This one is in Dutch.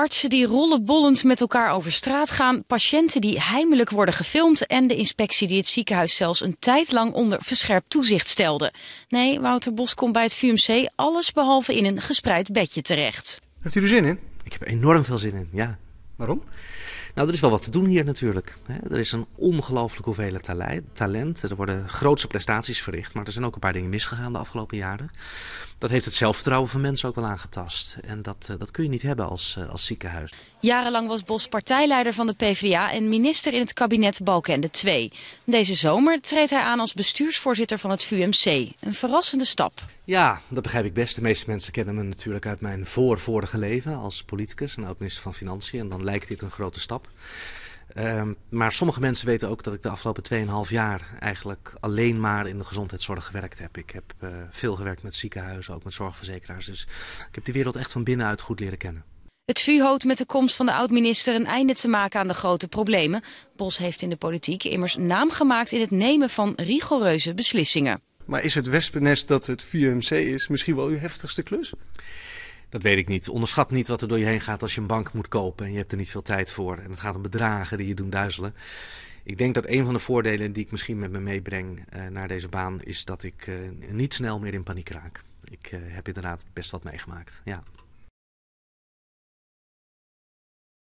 Artsen die rollenbollend met elkaar over straat gaan, patiënten die heimelijk worden gefilmd en de inspectie die het ziekenhuis zelfs een tijd lang onder verscherpt toezicht stelde. Nee, Wouter Bos komt bij het VUMC alles behalve in een gespreid bedje terecht. Heeft u er zin in? Ik heb enorm veel zin in, ja. Waarom? Nou, er is wel wat te doen hier natuurlijk. Er is een ongelooflijk hoeveelheid talent. Er worden grootse prestaties verricht, maar er zijn ook een paar dingen misgegaan de afgelopen jaren. Dat heeft het zelfvertrouwen van mensen ook wel aangetast. En dat, eh, dat kun je niet hebben als, eh, als ziekenhuis. Jarenlang was Bos partijleider van de PvdA en minister in het kabinet Balkenende 2. Deze zomer treedt hij aan als bestuursvoorzitter van het VUMC. Een verrassende stap. Ja, dat begrijp ik best. De meeste mensen kennen me natuurlijk uit mijn voorvorige leven als politicus en ook minister van Financiën. En dan lijkt dit een grote stap. Ehm, maar sommige mensen weten ook dat ik de afgelopen 2,5 jaar eigenlijk alleen maar in de gezondheidszorg gewerkt heb. Ik heb eh, veel gewerkt met ziekenhuizen, ook met zorgverzekeraars. Dus ik heb die wereld echt van binnenuit goed leren kennen. Het VU houdt met de komst van de oud-minister een einde te maken aan de grote problemen. Bos heeft in de politiek immers naam gemaakt in het nemen van rigoureuze beslissingen. Maar is het wespennest dat het VUMC is misschien wel uw heftigste klus? Dat weet ik niet. Onderschat niet wat er door je heen gaat als je een bank moet kopen en je hebt er niet veel tijd voor. En het gaat om bedragen die je doen duizelen. Ik denk dat een van de voordelen die ik misschien met me meebreng eh, naar deze baan is dat ik eh, niet snel meer in paniek raak. Ik eh, heb inderdaad best wat meegemaakt. Ja.